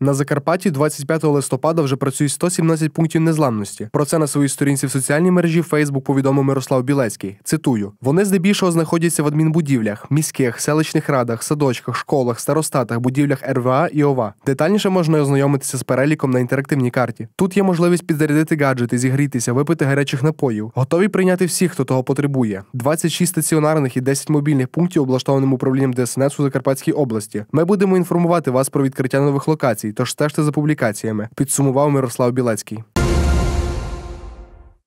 На Закарпатті 25 листопада вже працюють 117 пунктів незламності. Про це на своїй сторінці в соціальній мережі Facebook повідомив Мирослав Білецький. Цитую: вони здебільшого знаходяться в адмінбудівлях, міських, селищних радах, садочках, школах, старостатах, будівлях РВА і ОВА. Детальніше можна ознайомитися з переліком на інтерактивній карті. Тут є можливість підзарядити гаджети, зігрітися, випити гарячих напоїв. Готові прийняти всіх, хто того потребує. 26 стаціонарних і 10 мобільних пунктів облаштованим управлінням ДСНС у Закарпатській області. Ми будемо інформувати вас про відкриття нових локацій публікацій. Тож стежте за публікаціями, підсумував Мирослав Білецький.